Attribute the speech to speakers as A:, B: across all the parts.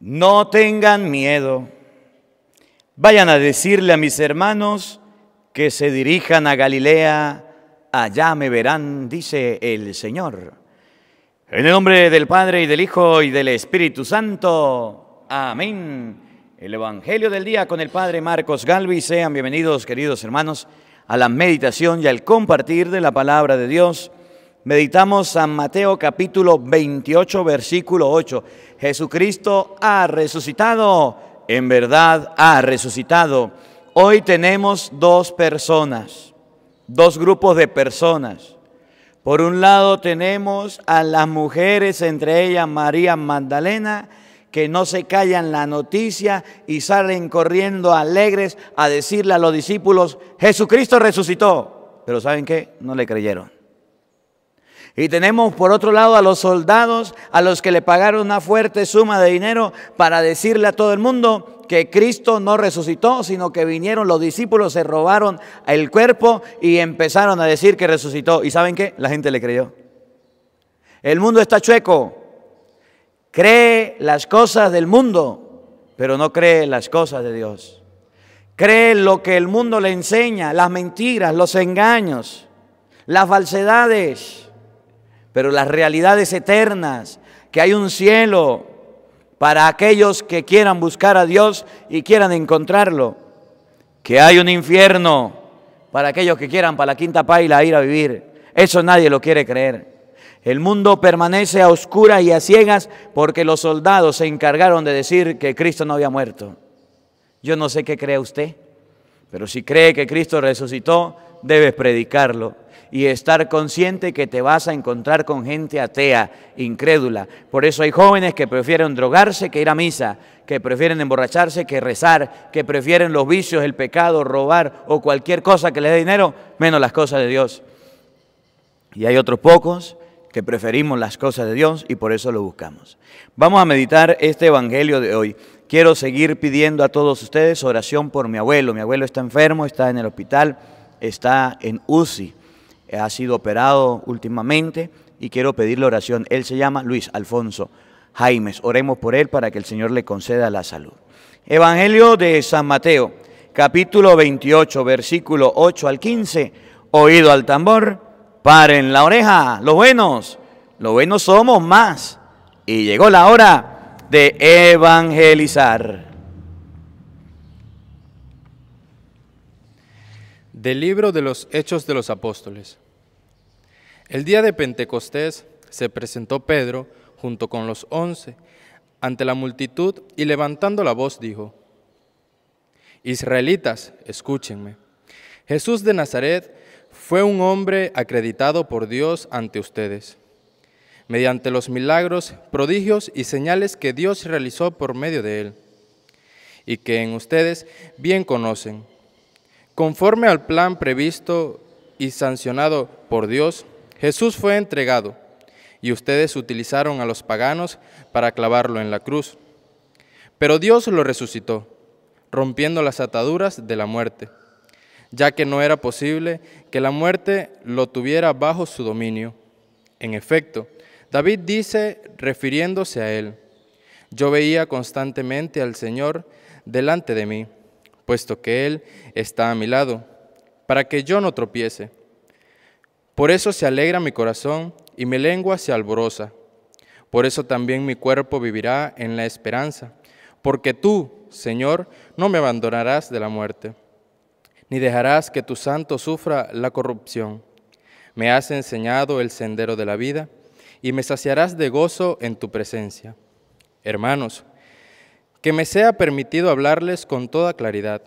A: no tengan miedo. Vayan a decirle a mis hermanos que se dirijan a Galilea, allá me verán, dice el Señor. En el nombre del Padre y del Hijo y del Espíritu Santo. Amén. El Evangelio del día con el Padre Marcos Galvi. Sean bienvenidos, queridos hermanos, a la meditación y al compartir de la palabra de Dios Meditamos San Mateo capítulo 28, versículo 8. Jesucristo ha resucitado, en verdad ha resucitado. Hoy tenemos dos personas, dos grupos de personas. Por un lado tenemos a las mujeres, entre ellas María Magdalena, que no se callan la noticia y salen corriendo alegres a decirle a los discípulos, Jesucristo resucitó. Pero ¿saben qué? No le creyeron. Y tenemos por otro lado a los soldados, a los que le pagaron una fuerte suma de dinero para decirle a todo el mundo que Cristo no resucitó, sino que vinieron los discípulos, se robaron el cuerpo y empezaron a decir que resucitó. ¿Y saben qué? La gente le creyó. El mundo está chueco. Cree las cosas del mundo, pero no cree las cosas de Dios. Cree lo que el mundo le enseña, las mentiras, los engaños, las falsedades pero las realidades eternas, que hay un cielo para aquellos que quieran buscar a Dios y quieran encontrarlo, que hay un infierno para aquellos que quieran para la quinta paila ir a vivir. Eso nadie lo quiere creer. El mundo permanece a oscuras y a ciegas porque los soldados se encargaron de decir que Cristo no había muerto. Yo no sé qué cree usted, pero si cree que Cristo resucitó, debes predicarlo y estar consciente que te vas a encontrar con gente atea, incrédula. Por eso hay jóvenes que prefieren drogarse que ir a misa, que prefieren emborracharse que rezar, que prefieren los vicios, el pecado, robar o cualquier cosa que les dé dinero, menos las cosas de Dios. Y hay otros pocos que preferimos las cosas de Dios y por eso lo buscamos. Vamos a meditar este Evangelio de hoy. Quiero seguir pidiendo a todos ustedes oración por mi abuelo. Mi abuelo está enfermo, está en el hospital, está en UCI. Eh, ha sido operado últimamente y quiero pedirle oración. Él se llama Luis Alfonso Jaimes. Oremos por él para que el Señor le conceda la salud. Evangelio de San Mateo, capítulo 28, versículo 8 al 15. Oído al tambor, paren la oreja, los buenos, los buenos somos más. Y llegó la hora de
B: evangelizar. Del libro de los Hechos de los Apóstoles. El día de Pentecostés se presentó Pedro junto con los once ante la multitud y levantando la voz dijo, Israelitas, escúchenme. Jesús de Nazaret fue un hombre acreditado por Dios ante ustedes, mediante los milagros, prodigios y señales que Dios realizó por medio de él, y que en ustedes bien conocen. Conforme al plan previsto y sancionado por Dios, Jesús fue entregado y ustedes utilizaron a los paganos para clavarlo en la cruz. Pero Dios lo resucitó, rompiendo las ataduras de la muerte, ya que no era posible que la muerte lo tuviera bajo su dominio. En efecto, David dice, refiriéndose a él, yo veía constantemente al Señor delante de mí, puesto que Él está a mi lado, para que yo no tropiece. Por eso se alegra mi corazón y mi lengua se alborosa. Por eso también mi cuerpo vivirá en la esperanza, porque tú, Señor, no me abandonarás de la muerte, ni dejarás que tu santo sufra la corrupción. Me has enseñado el sendero de la vida, y me saciarás de gozo en tu presencia. Hermanos, que me sea permitido hablarles con toda claridad.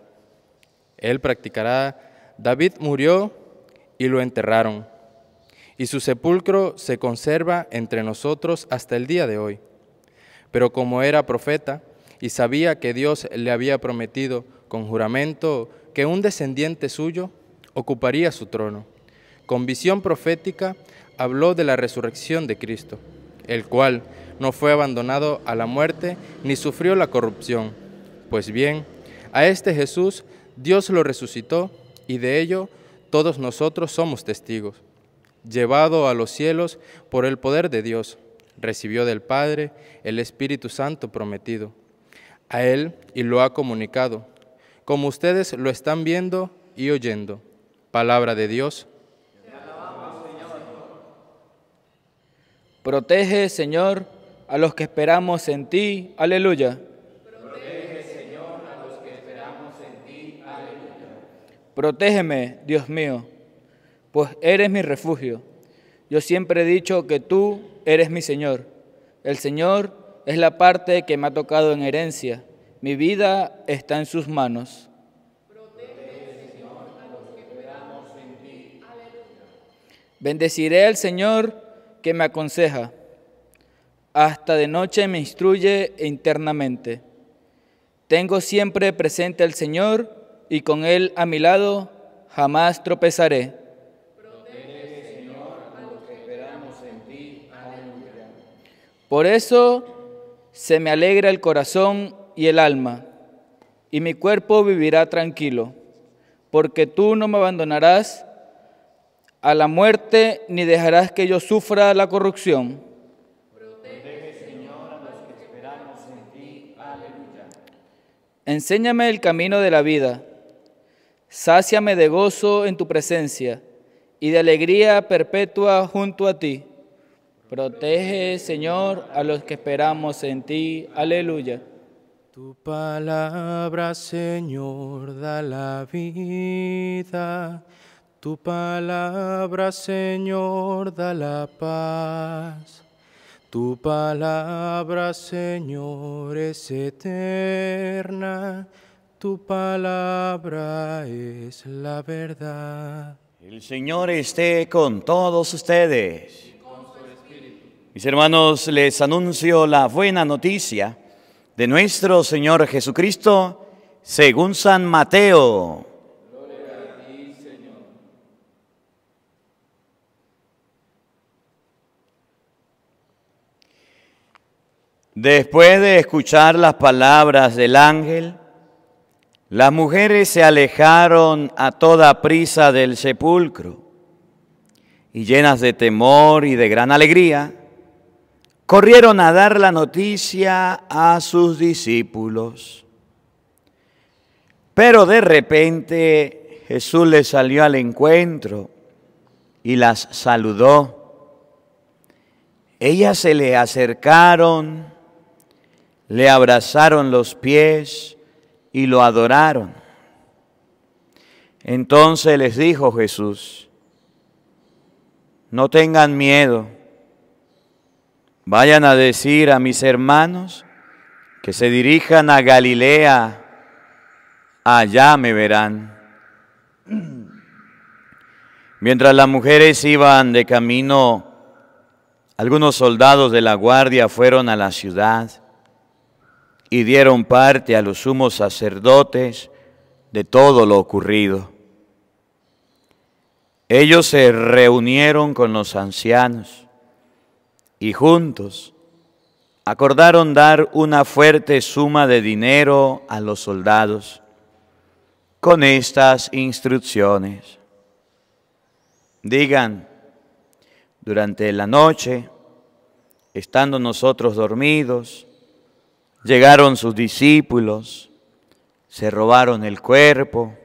B: Él practicará, David murió y lo enterraron y su sepulcro se conserva entre nosotros hasta el día de hoy. Pero como era profeta y sabía que Dios le había prometido con juramento que un descendiente suyo ocuparía su trono, con visión profética habló de la resurrección de Cristo, el cual no fue abandonado a la muerte ni sufrió la corrupción. Pues bien, a este Jesús Dios lo resucitó y de ello todos nosotros somos testigos llevado a los cielos por el poder de Dios. Recibió del Padre el Espíritu Santo prometido a Él y lo ha comunicado, como ustedes lo están viendo y oyendo. Palabra de Dios.
C: Protege, Señor, a los que esperamos en ti. Aleluya. Protege, Señor, a los que esperamos en ti. Aleluya. Protégeme, Dios mío pues eres mi refugio. Yo siempre he dicho que tú eres mi Señor. El Señor es la parte que me ha tocado en herencia. Mi vida está en sus manos. Bendeciré al Señor que me aconseja. Hasta de noche me instruye internamente. Tengo siempre presente al Señor y con Él a mi lado jamás tropezaré. Por eso se me alegra el corazón y el alma, y mi cuerpo vivirá tranquilo, porque tú no me abandonarás a la muerte ni dejarás que yo sufra la corrupción. Enséñame el camino de la vida. Sáciame de gozo en tu presencia y de alegría perpetua junto a ti. Protege, Señor, a los que esperamos en ti. Aleluya.
B: Tu palabra, Señor, da la vida. Tu palabra, Señor, da la paz. Tu palabra, Señor, es eterna. Tu palabra es la verdad.
A: El Señor esté con todos ustedes. Mis hermanos, les anuncio la buena noticia de nuestro Señor Jesucristo según San Mateo. Gloria a ti, Señor. Después de escuchar las palabras del ángel, las mujeres se alejaron a toda prisa del sepulcro y llenas de temor y de gran alegría, corrieron a dar la noticia a sus discípulos. Pero de repente Jesús les salió al encuentro y las saludó. Ellas se le acercaron, le abrazaron los pies y lo adoraron. Entonces les dijo Jesús, no tengan miedo Vayan a decir a mis hermanos que se dirijan a Galilea, allá me verán. Mientras las mujeres iban de camino, algunos soldados de la guardia fueron a la ciudad y dieron parte a los sumos sacerdotes de todo lo ocurrido. Ellos se reunieron con los ancianos y juntos acordaron dar una fuerte suma de dinero a los soldados con estas instrucciones. Digan, durante la noche, estando nosotros dormidos, llegaron sus discípulos, se robaron el cuerpo,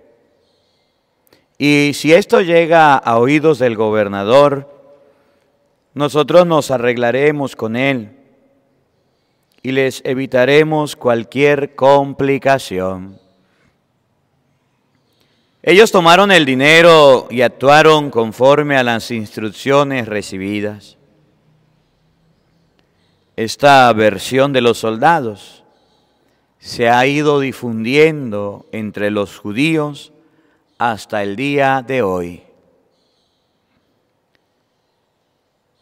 A: y si esto llega a oídos del gobernador, nosotros nos arreglaremos con Él y les evitaremos cualquier complicación. Ellos tomaron el dinero y actuaron conforme a las instrucciones recibidas. Esta versión de los soldados se ha ido difundiendo entre los judíos hasta el día de hoy.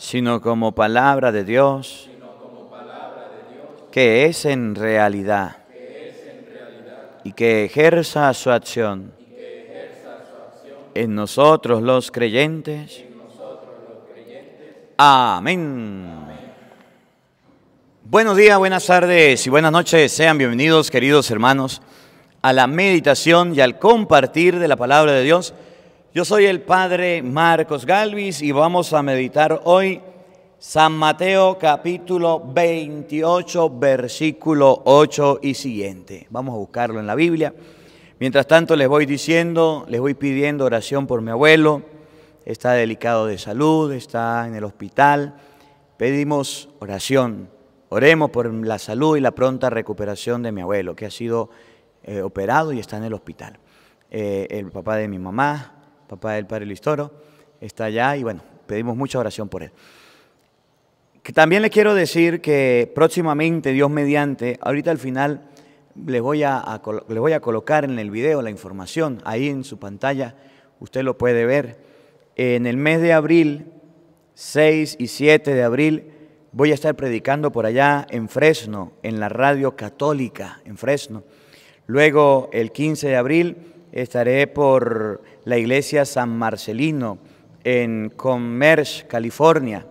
A: sino como palabra de Dios, que es en realidad, y que ejerza su acción en nosotros los creyentes. Amén. Buenos días, buenas tardes y buenas noches. Sean bienvenidos, queridos hermanos, a la meditación y al compartir de la palabra de Dios yo soy el padre Marcos Galvis y vamos a meditar hoy San Mateo capítulo 28 versículo 8 y siguiente. Vamos a buscarlo en la Biblia. Mientras tanto les voy diciendo, les voy pidiendo oración por mi abuelo. Está delicado de salud, está en el hospital. Pedimos oración. Oremos por la salud y la pronta recuperación de mi abuelo, que ha sido eh, operado y está en el hospital. Eh, el papá de mi mamá, papá del padre Listoro... está allá y bueno, pedimos mucha oración por él. Que también le quiero decir que próximamente, Dios mediante, ahorita al final les voy a, les voy a colocar en el video la información, ahí en su pantalla, usted lo puede ver. En el mes de abril, 6 y 7 de abril, voy a estar predicando por allá en Fresno, en la radio católica, en Fresno. Luego, el 15 de abril, estaré por la iglesia San Marcelino en Commerce, California.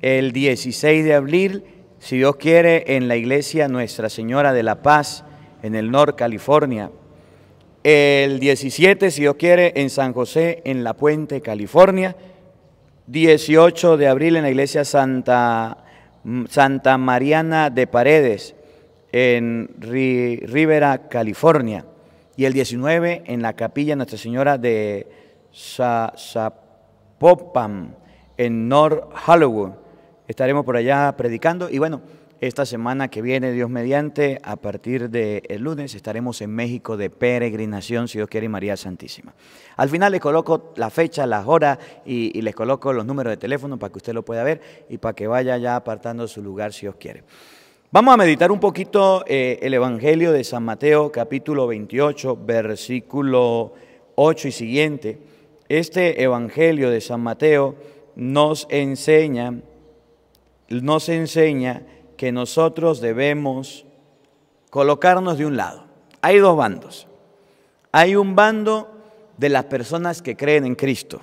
A: El 16 de abril, si Dios quiere, en la iglesia Nuestra Señora de la Paz, en el Norte, California. El 17, si Dios quiere, en San José, en La Puente, California. 18 de abril en la iglesia Santa, mm, Santa Mariana de Paredes, en Rivera, California y el 19 en la capilla Nuestra Señora de Zapopan, en North Hollywood. Estaremos por allá predicando y bueno, esta semana que viene, Dios mediante, a partir del lunes estaremos en México de peregrinación, si Dios quiere, María Santísima. Al final les coloco la fecha, las horas y, y, les coloco los números de teléfono para que usted lo pueda ver y para que vaya ya apartando su lugar, si Dios quiere. Vamos a meditar un poquito eh, el Evangelio de San Mateo, capítulo 28, versículo 8 y siguiente. Este Evangelio de San Mateo nos enseña, nos enseña que nosotros debemos colocarnos de un lado. Hay dos bandos. Hay un bando de las personas que creen en Cristo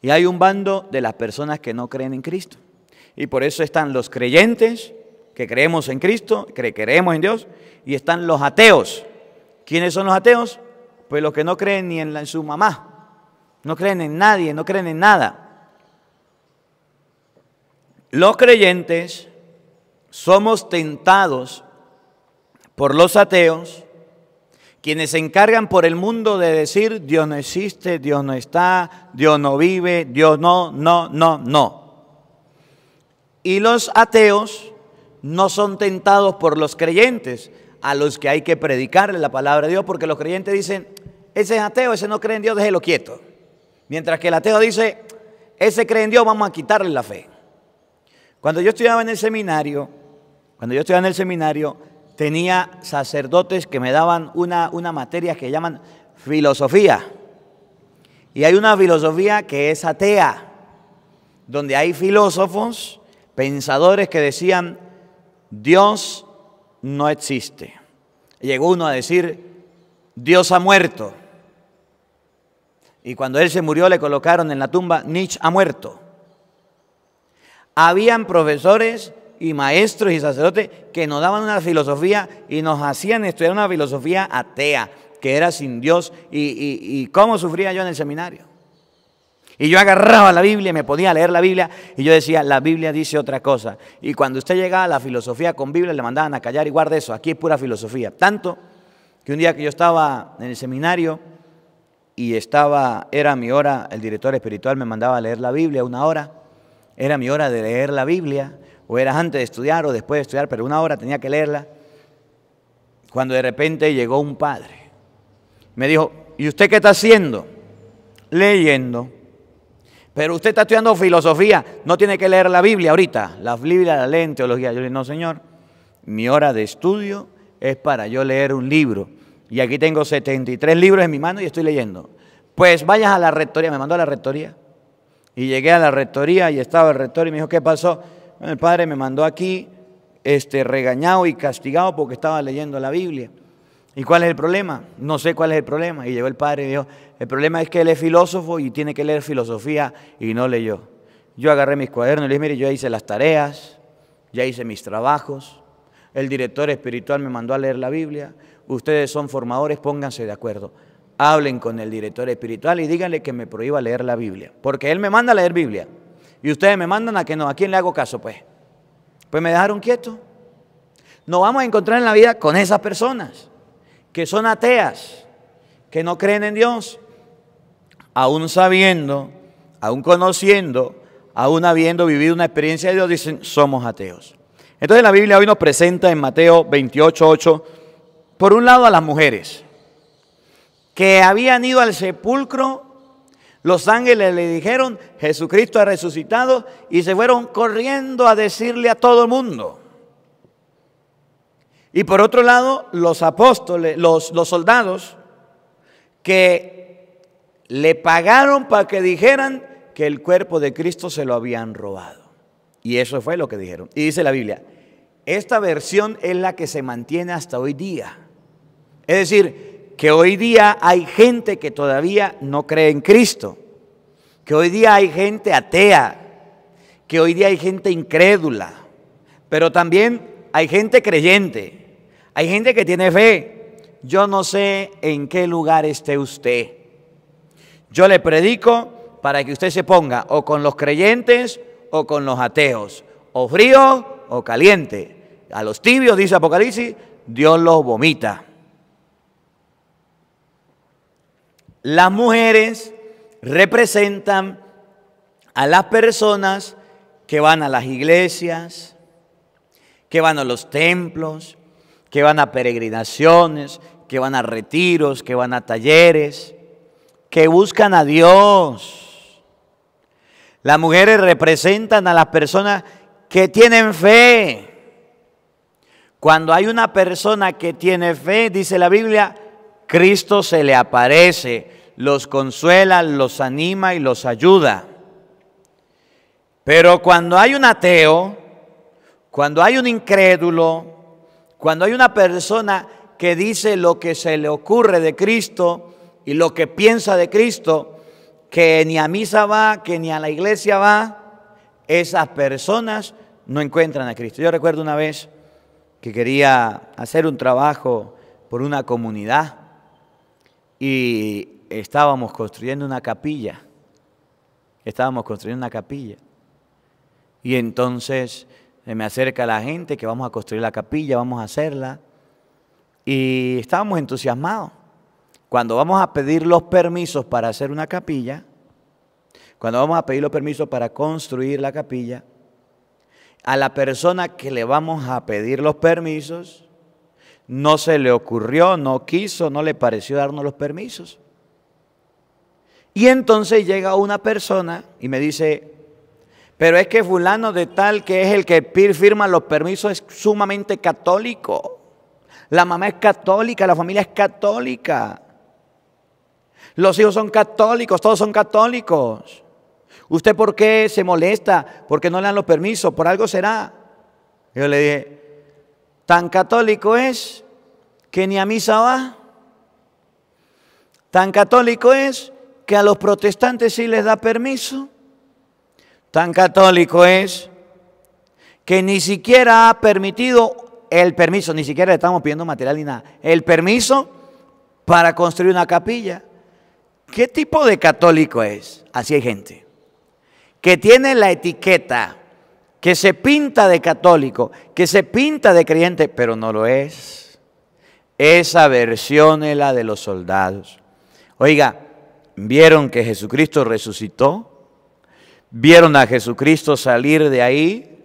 A: y hay un bando de las personas que no creen en Cristo. Y por eso están los creyentes que creemos en Cristo, que creemos en Dios, y están los ateos. ¿Quiénes son los ateos? Pues los que no creen ni en, la, en su mamá, no creen en nadie, no creen en nada. Los creyentes somos tentados por los ateos, quienes se encargan por el mundo de decir Dios no existe, Dios no está, Dios no vive, Dios no, no, no, no. Y los ateos no son tentados por los creyentes a los que hay que predicarle la palabra de Dios, porque los creyentes dicen, ese es ateo, ese no cree en Dios, déjelo quieto. Mientras que el ateo dice, ese cree en Dios, vamos a quitarle la fe. Cuando yo estudiaba en el seminario, cuando yo estudiaba en el seminario, tenía sacerdotes que me daban una, una materia que llaman filosofía. Y hay una filosofía que es atea, donde hay filósofos, pensadores que decían, Dios no existe. Llegó uno a decir, Dios ha muerto. Y cuando él se murió le colocaron en la tumba, Nietzsche ha muerto. Habían profesores y maestros y sacerdotes que nos daban una filosofía y nos hacían estudiar una filosofía atea, que era sin Dios. Y, y cómo sufría yo en el seminario. Y yo agarraba la Biblia, me ponía a leer la Biblia y yo decía, la Biblia dice otra cosa. Y cuando usted llegaba a la filosofía con Biblia, le mandaban a callar y guarda eso, aquí es pura filosofía. Tanto que un día que yo estaba en el seminario y estaba, era mi hora, el director espiritual me mandaba a leer la Biblia una hora, era mi hora de leer la Biblia, o era antes de estudiar o después de estudiar, pero una hora tenía que leerla. Cuando de repente llegó un padre, me dijo, ¿y usted qué está haciendo? Leyendo. Pero usted está estudiando filosofía, no tiene que leer la Biblia ahorita. La Biblia la leen teología. Yo le digo, no, señor, mi hora de estudio es para yo leer un libro. Y aquí tengo 73 libros en mi mano y estoy leyendo. Pues vayas a la rectoría, me mandó a la rectoría. Y llegué a la rectoría y estaba el rector y me dijo, ¿qué pasó? el padre me mandó aquí este, regañado y castigado porque estaba leyendo la Biblia. ¿Y cuál es el problema? No sé cuál es el problema. Y llegó el padre y dijo, el problema es que él es filósofo y tiene que leer filosofía y no leyó. Yo agarré mis cuadernos y le dije, mire, yo ya hice las tareas, ya hice mis trabajos, el director espiritual me mandó a leer la Biblia, ustedes son formadores, pónganse de acuerdo. Hablen con el director espiritual y díganle que me prohíba leer la Biblia, porque él me manda a leer Biblia. Y ustedes me mandan a que no, ¿a quién le hago caso pues? Pues me dejaron quieto. Nos vamos a encontrar en la vida con esas personas que son ateas, que no creen en Dios, aún sabiendo, aún conociendo, aún habiendo vivido una experiencia de Dios, dicen, somos ateos. Entonces la Biblia hoy nos presenta en Mateo 28, 8, por un lado a las mujeres, que habían ido al sepulcro, los ángeles le dijeron, Jesucristo ha resucitado, y se fueron corriendo a decirle a todo el mundo. Y por otro lado, los apóstoles, los, soldados, que le pagaron para que dijeran que el cuerpo de Cristo se lo habían robado. Y eso fue lo que dijeron. Y dice la Biblia, esta versión es la que se mantiene hasta hoy día. Es decir, que hoy día hay gente que todavía no cree en Cristo, que hoy día hay gente atea, que hoy día hay gente incrédula, pero también hay gente creyente. Hay gente que tiene fe. Yo no sé en qué lugar esté usted. Yo le predico para que usted se ponga o con los creyentes o con los ateos, o frío o caliente. A los tibios, dice Apocalipsis, Dios los vomita. Las mujeres representan a las personas que van a las iglesias, que van a los templos, que van a peregrinaciones, que van a retiros, que van a talleres, que buscan a Dios. Las mujeres representan a las personas que tienen fe. Cuando hay una persona que tiene fe, dice la Biblia, Cristo se le aparece, los consuela, los anima y los ayuda. Pero cuando hay un ateo, cuando hay un incrédulo, cuando hay una persona que dice lo que se le ocurre de Cristo y lo que piensa de Cristo, que ni a misa va, que ni a la iglesia va, esas personas no encuentran a Cristo. Yo recuerdo una vez que quería hacer un trabajo por una comunidad y estábamos construyendo una capilla. Estábamos construyendo una capilla. Y entonces me acerca la gente que vamos a construir la capilla, vamos a hacerla. Y estábamos entusiasmados. Cuando vamos a pedir los permisos para hacer una capilla, cuando vamos a pedir los permisos para construir la capilla, a la persona que le vamos a pedir los permisos, no se le ocurrió, no quiso, no le pareció darnos los permisos. Y entonces llega una persona y me dice, pero es que fulano de tal que es el que firma los permisos es sumamente católico. La mamá es católica, la familia es católica. Los hijos son católicos, todos son católicos. ¿Usted por qué se molesta? Porque no le dan los permisos, por algo será. Yo le dije, tan católico es que ni a misa va. Tan católico es que a los protestantes sí les da permiso tan católico es que ni siquiera ha permitido el permiso, ni siquiera le estamos pidiendo material ni nada, el permiso para construir una capilla. ¿Qué tipo de católico es? Así hay gente. Que tiene la etiqueta, que se pinta de católico, que se pinta de creyente, pero no lo es. Esa versión es la de los soldados. Oiga, ¿vieron que Jesucristo resucitó? vieron a Jesucristo salir de ahí,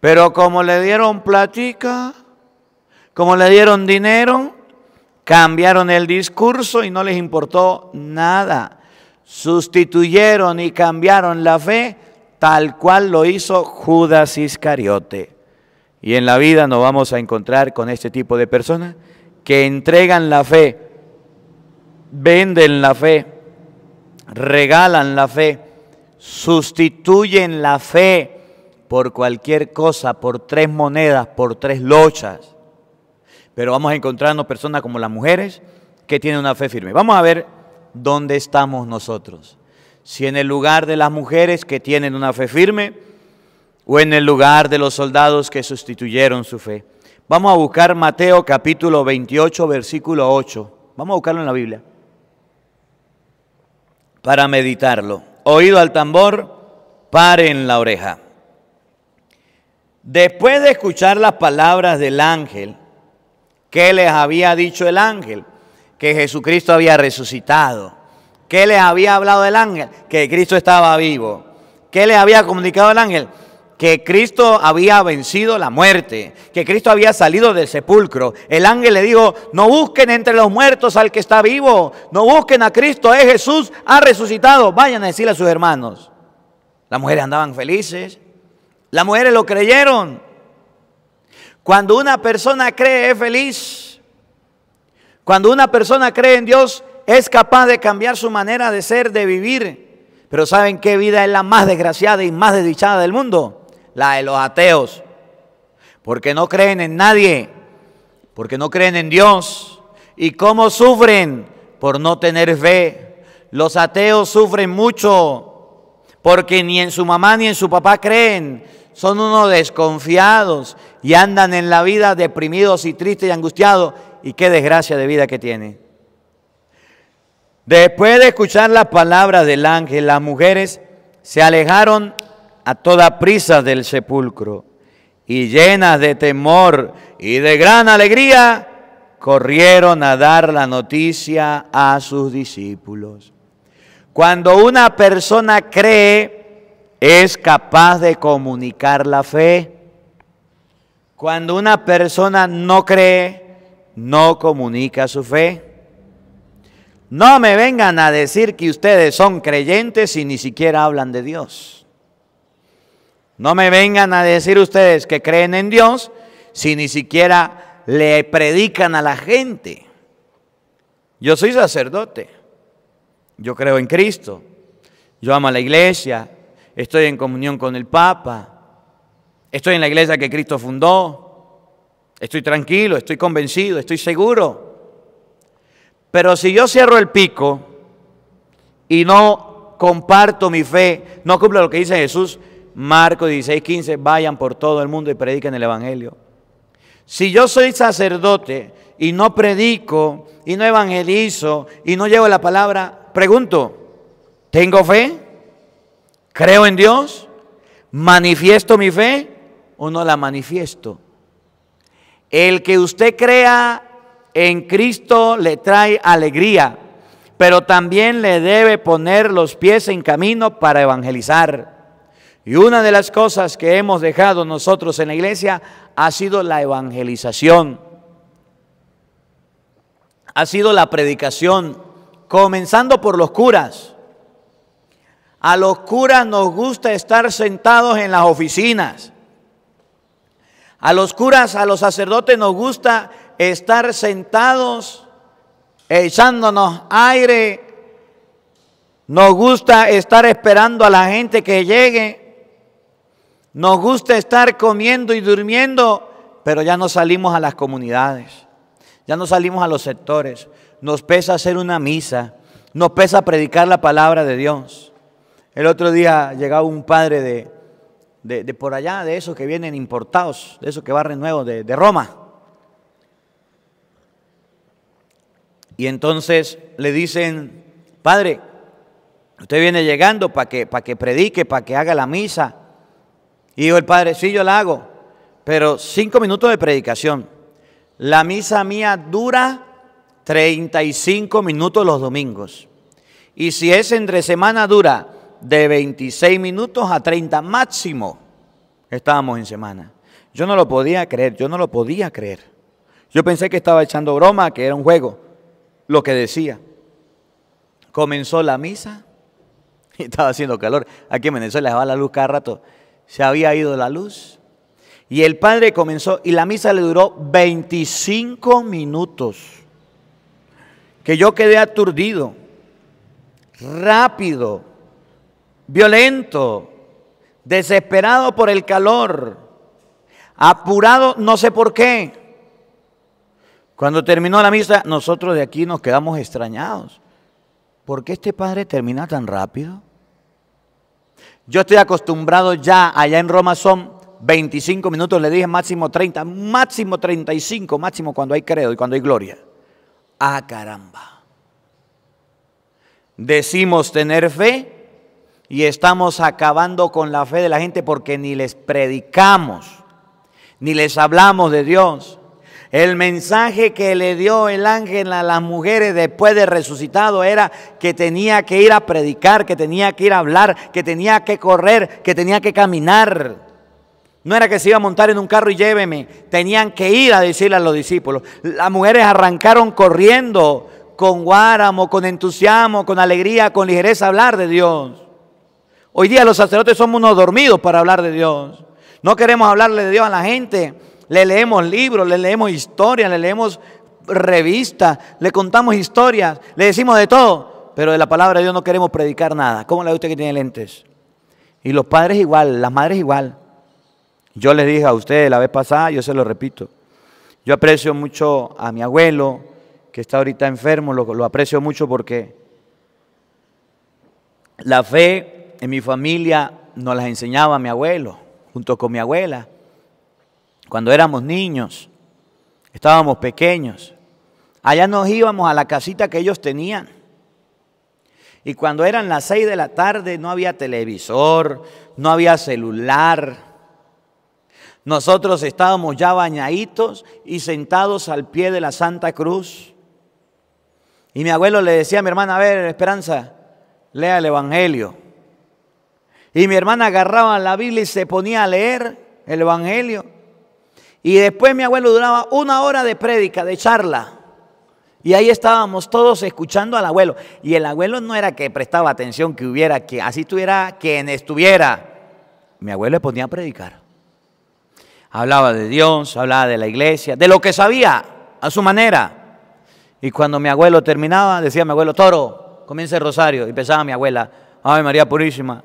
A: pero como le dieron platica, como le dieron dinero, cambiaron el discurso y no les importó nada. Sustituyeron y cambiaron la fe tal cual lo hizo Judas Iscariote. Y en la vida nos vamos a encontrar con este tipo de personas que entregan la fe, venden la fe, regalan la fe sustituyen la fe por cualquier cosa, por tres monedas, por tres lochas. Pero vamos a encontrarnos personas como las mujeres que tienen una fe firme. Vamos a ver dónde estamos nosotros. Si en el lugar de las mujeres que tienen una fe firme o en el lugar de los soldados que sustituyeron su fe. Vamos a buscar Mateo capítulo 28, versículo 8. Vamos a buscarlo en la Biblia para meditarlo oído al tambor, paren la oreja. Después de escuchar las palabras del ángel, ¿qué les había dicho el ángel? Que Jesucristo había resucitado. ¿Qué les había hablado el ángel? Que Cristo estaba vivo. ¿Qué les había comunicado el ángel? que Cristo había vencido la muerte, que Cristo había salido del sepulcro. El ángel le dijo, no busquen entre los muertos al que está vivo, no busquen a Cristo, es Jesús, ha resucitado, vayan a decirle a sus hermanos. Las mujeres andaban felices, las mujeres lo creyeron. Cuando una persona cree es feliz, cuando una persona cree en Dios es capaz de cambiar su manera de ser, de vivir. Pero ¿saben qué vida es la más desgraciada y más desdichada del mundo? la de los ateos, porque no creen en nadie, porque no creen en Dios. ¿Y cómo sufren? Por no tener fe. Los ateos sufren mucho, porque ni en su mamá ni en su papá creen. Son unos desconfiados y andan en la vida deprimidos y tristes y angustiados. Y qué desgracia de vida que tienen. Después de escuchar las palabras del ángel, las mujeres se alejaron a toda prisa del sepulcro y llenas de temor y de gran alegría, corrieron a dar la noticia a sus discípulos. Cuando una persona cree, es capaz de comunicar la fe. Cuando una persona no cree, no comunica su fe. No me vengan a decir que ustedes son creyentes y ni siquiera hablan de Dios. No me vengan a decir ustedes que creen en Dios si ni siquiera le predican a la gente. Yo soy sacerdote. Yo creo en Cristo. Yo amo a la iglesia. Estoy en comunión con el Papa. Estoy en la iglesia que Cristo fundó. Estoy tranquilo, estoy convencido, estoy seguro. Pero si yo cierro el pico y no comparto mi fe, no cumplo lo que dice Jesús, marco 16, 15, vayan por todo el mundo y prediquen el Evangelio. Si yo soy sacerdote y no predico y no evangelizo y no llevo la palabra, pregunto, ¿tengo fe? ¿Creo en Dios? ¿Manifiesto mi fe o no la manifiesto? El que usted crea en Cristo le trae alegría, pero también le debe poner los pies en camino para evangelizar. Y una de las cosas que hemos dejado nosotros en la iglesia ha sido la evangelización, ha sido la predicación, comenzando por los curas. A los curas nos gusta estar sentados en las oficinas. A los curas, a los sacerdotes nos gusta estar sentados echándonos aire. Nos gusta estar esperando a la gente que llegue. Nos gusta estar comiendo y durmiendo, pero ya no salimos a las comunidades, ya no salimos a los sectores. Nos pesa hacer una misa, nos pesa predicar la palabra de Dios. El otro día llegaba un padre de, de, por allá, de esos que vienen importados, de esos que va nuevos, de, de Roma. Y entonces le dicen, padre, usted viene llegando para que, para que predique, para que haga la misa. Y dijo el padre, sí, yo la hago, pero cinco minutos de predicación. La misa mía dura 35 minutos los domingos. Y si es entre semana dura de 26 minutos a 30 máximo, estábamos en semana. Yo no lo podía creer, yo no lo podía creer. Yo pensé que estaba echando broma, que era un juego, lo que decía. Comenzó la misa y estaba haciendo calor. Aquí en Venezuela se va la luz cada rato se había ido la luz. Y el padre comenzó, y la misa le duró 25 minutos, que yo quedé aturdido, rápido, violento, desesperado por el calor, apurado, no sé por qué. Cuando terminó la misa, nosotros de aquí nos quedamos extrañados. ¿Por qué este padre termina tan rápido? Yo estoy acostumbrado ya, allá en Roma son 25 minutos, le dije máximo 30, máximo 35, máximo cuando hay credo y cuando hay gloria. Ah, caramba. Decimos tener fe y estamos acabando con la fe de la gente porque ni les predicamos, ni les hablamos de Dios, el mensaje que le dio el ángel a las mujeres después de resucitado era que tenía que ir a predicar, que tenía que ir a hablar, que tenía que correr, que tenía que caminar. No era que se iba a montar en un carro y lléveme. Tenían que ir a decirle a los discípulos. Las mujeres arrancaron corriendo con guáramo, con entusiasmo, con alegría, con ligereza a hablar de Dios. Hoy día los sacerdotes somos unos dormidos para hablar de Dios. No queremos hablarle de Dios a la gente le leemos libros, le leemos historias, le leemos revistas, le contamos historias, le decimos de todo, pero de la palabra de Dios no queremos predicar nada. ¿Cómo le ve usted que tiene lentes? Y los padres igual, las madres igual. Yo les dije a ustedes la vez pasada, yo se lo repito. Yo aprecio mucho a mi abuelo, que está ahorita enfermo, lo, lo aprecio mucho porque la fe en mi familia nos las enseñaba mi abuelo, junto con mi abuela cuando éramos niños, estábamos pequeños. Allá nos íbamos a la casita que ellos tenían. Y cuando eran las seis de la tarde no había televisor, no había celular. Nosotros estábamos ya bañaditos y sentados al pie de la Santa Cruz. Y mi abuelo le decía a mi hermana, a ver, Esperanza, lea el Evangelio. Y mi hermana agarraba la Biblia y se ponía a leer el Evangelio. Y después mi abuelo duraba una hora de prédica, de charla. Y ahí estábamos todos escuchando al abuelo. Y el abuelo no era que prestaba atención, que hubiera, que así estuviera quien estuviera. Mi abuelo le ponía a predicar. Hablaba de Dios, hablaba de la iglesia, de lo que sabía, a su manera. Y cuando mi abuelo terminaba, decía mi abuelo, Toro, comienza el rosario. Y pensaba mi abuela, Ay María Purísima.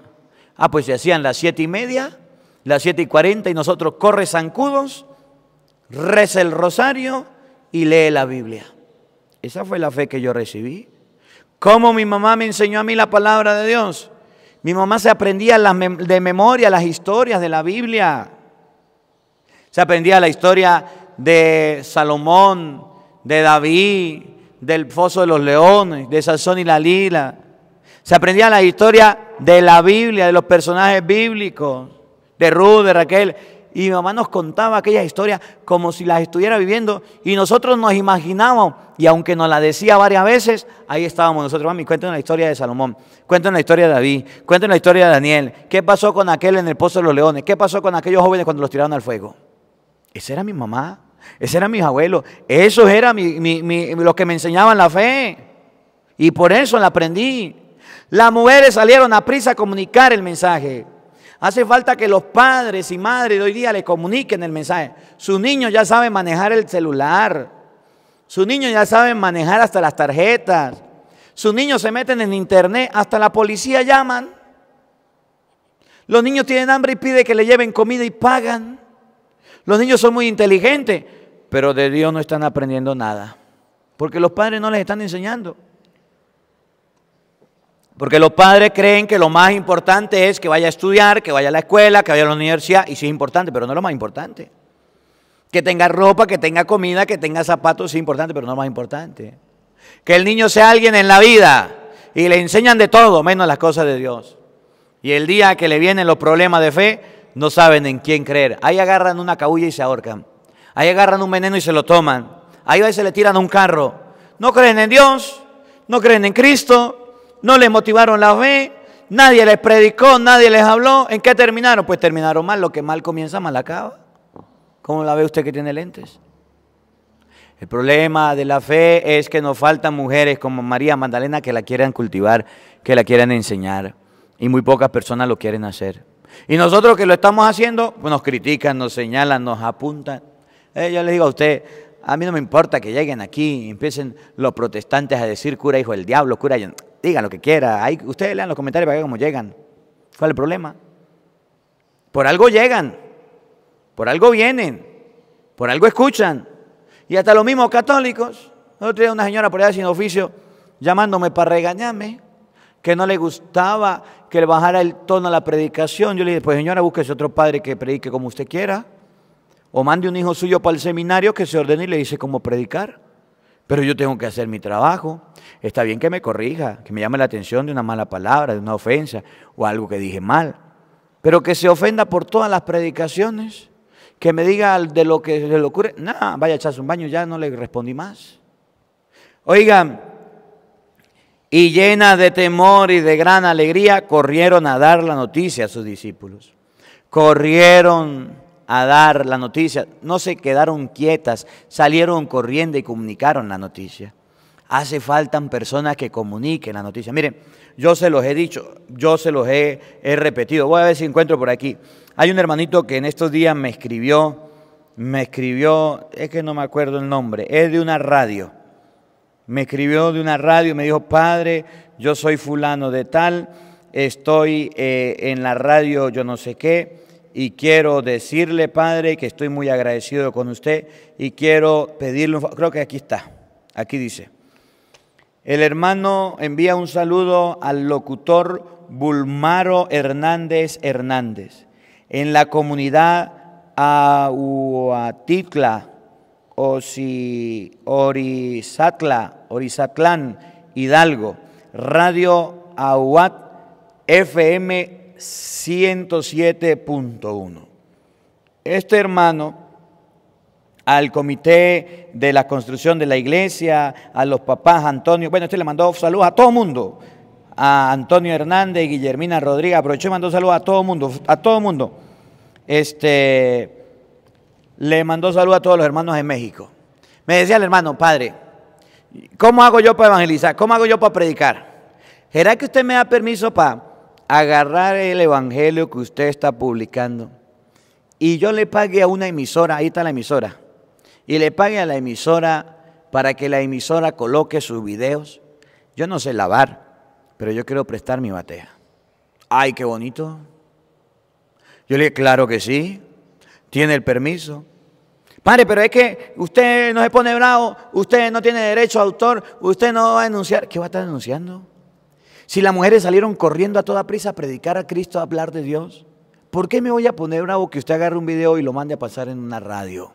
A: Ah, pues se hacían las siete y media, las siete y cuarenta, y nosotros corre zancudos reza el rosario y lee la Biblia. Esa fue la fe que yo recibí. ¿Cómo mi mamá me enseñó a mí la palabra de Dios? Mi mamá se aprendía de memoria las historias de la Biblia. Se aprendía la historia de Salomón, de David, del foso de los leones, de Sansón y la lila. Se aprendía la historia de la Biblia, de los personajes bíblicos, de Ruth, de Raquel y mi mamá nos contaba aquellas historias como si las estuviera viviendo y nosotros nos imaginábamos y aunque nos la decía varias veces, ahí estábamos nosotros, mami, cuéntanos la historia de Salomón, cuéntanos la historia de David, cuéntanos la historia de Daniel, qué pasó con aquel en el Pozo de los Leones, qué pasó con aquellos jóvenes cuando los tiraron al fuego. Esa era mi mamá, ese era mis abuelos, esos era mi, mi, los que me enseñaban la fe y por eso la aprendí. Las mujeres salieron a prisa a comunicar el mensaje. Hace falta que los padres y madres de hoy día le comuniquen el mensaje. Su niño ya sabe manejar el celular. Su niño ya sabe manejar hasta las tarjetas. Sus niños se meten en internet, hasta la policía llaman. Los niños tienen hambre y piden que le lleven comida y pagan. Los niños son muy inteligentes, pero de Dios no están aprendiendo nada. Porque los padres no les están enseñando. Porque los padres creen que lo más importante es que vaya a estudiar, que vaya a la escuela, que vaya a la universidad, y sí es importante, pero no es lo más importante. Que tenga ropa, que tenga comida, que tenga zapatos, sí es importante, pero no es lo más importante. Que el niño sea alguien en la vida y le enseñan de todo, menos las cosas de Dios. Y el día que le vienen los problemas de fe, no saben en quién creer. Ahí agarran una cabulla y se ahorcan. Ahí agarran un veneno y se lo toman. Ahí a veces le tiran un carro. No creen en Dios, no creen en Cristo, no les motivaron la fe, nadie les predicó, nadie les habló. ¿En qué terminaron? Pues terminaron mal. Lo que mal comienza, mal acaba. ¿Cómo la ve usted que tiene lentes? El problema de la fe es que nos faltan mujeres como María Magdalena que la quieran cultivar, que la quieran enseñar. Y muy pocas personas lo quieren hacer. Y nosotros que lo estamos haciendo, pues nos critican, nos señalan, nos apuntan. Eh, yo les digo a usted, a mí no me importa que lleguen aquí y empiecen los protestantes a decir cura hijo del diablo, cura... Digan lo que quiera Ahí, ustedes lean los comentarios para ver cómo llegan. ¿Cuál es el problema? Por algo llegan, por algo vienen, por algo escuchan. Y hasta los mismos católicos. Otro día una señora por allá sin oficio llamándome para regañarme, que no le gustaba que le bajara el tono a la predicación. Yo le dije, pues señora, búsquese otro padre que predique como usted quiera. O mande un hijo suyo para el seminario que se ordene y le dice cómo predicar. Pero yo tengo que hacer mi trabajo. Está bien que me corrija, que me llame la atención de una mala palabra, de una ofensa o algo que dije mal. Pero que se ofenda por todas las predicaciones, que me diga de lo que se le ocurre, nada, vaya a echarse un baño, ya no le respondí más. Oigan, y llenas de temor y de gran alegría, corrieron a dar la noticia a sus discípulos. Corrieron a dar la noticia, no se quedaron quietas, salieron corriendo y comunicaron la noticia. Hace falta personas que comuniquen la noticia. Miren, yo se los he dicho, yo se los he, repetido. Voy a ver si encuentro por aquí. Hay un hermanito que en estos días me escribió, me escribió, es que no me acuerdo el nombre, es de una radio. Me escribió de una radio me dijo, padre, yo soy fulano de tal, estoy eh, en la radio, yo no sé qué y quiero decirle, Padre, que estoy muy agradecido con usted y quiero pedirle, creo que aquí está, aquí dice, el hermano envía un saludo al locutor Bulmaro Hernández Hernández en la comunidad Ahuatitla, Orizatla, Orizatlán, Hidalgo, Radio Ahuat FM 107.1. Este hermano al comité de la construcción de la iglesia, a los papás Antonio. Bueno, este le mandó saludos a todo mundo. A Antonio Hernández, Guillermina Rodríguez. Aprovechó y mandó saludos a todo mundo. A todo mundo. Este, le mandó saludos a todos los hermanos en México. Me decía el hermano, padre, ¿cómo hago yo para evangelizar? ¿Cómo hago yo para predicar? ¿Será que usted me da permiso para agarrar el evangelio que usted está publicando y yo le pague a una emisora, ahí está la emisora, y le pague a la emisora para que la emisora coloque sus videos. Yo no sé lavar, pero yo quiero prestar mi batea. Ay, qué bonito. Yo le dije, claro que sí, tiene el permiso. Padre, pero es que usted no se pone bravo, usted no tiene derecho a autor, usted no va a denunciar. ¿Qué va a estar denunciando? Si las mujeres salieron corriendo a toda prisa a predicar a Cristo, a hablar de Dios, ¿por qué me voy a poner bravo que usted agarre un video y lo mande a pasar en una radio?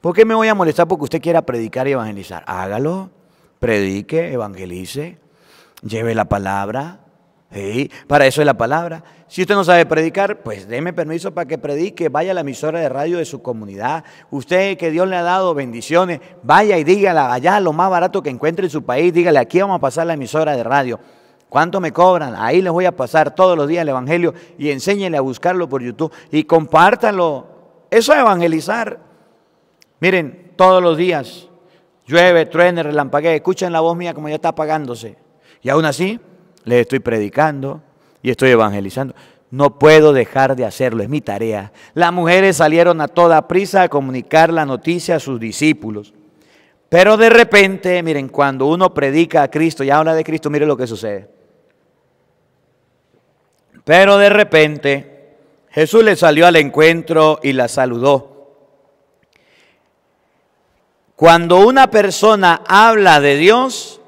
A: ¿Por qué me voy a molestar porque usted quiera predicar y evangelizar? Hágalo, predique, evangelice, lleve la palabra, Sí, para eso es la palabra. Si usted no sabe predicar, pues déme permiso para que predique, vaya a la emisora de radio de su comunidad. Usted que Dios le ha dado bendiciones, vaya y dígala allá lo más barato que encuentre en su país, dígale, aquí vamos a pasar la emisora de radio. ¿Cuánto me cobran? Ahí les voy a pasar todos los días el Evangelio y enséñenle a buscarlo por YouTube y compártanlo. Eso es evangelizar. Miren, todos los días llueve, truene, relampaguea, escuchen la voz mía como ya está apagándose. Y aún así, les estoy predicando y estoy evangelizando. No puedo dejar de hacerlo, es mi tarea. Las mujeres salieron a toda prisa a comunicar la noticia a sus discípulos. Pero de repente, miren, cuando uno predica a Cristo y habla de Cristo, miren lo que sucede. Pero de repente, Jesús le salió al encuentro y la saludó. Cuando una persona habla de Dios,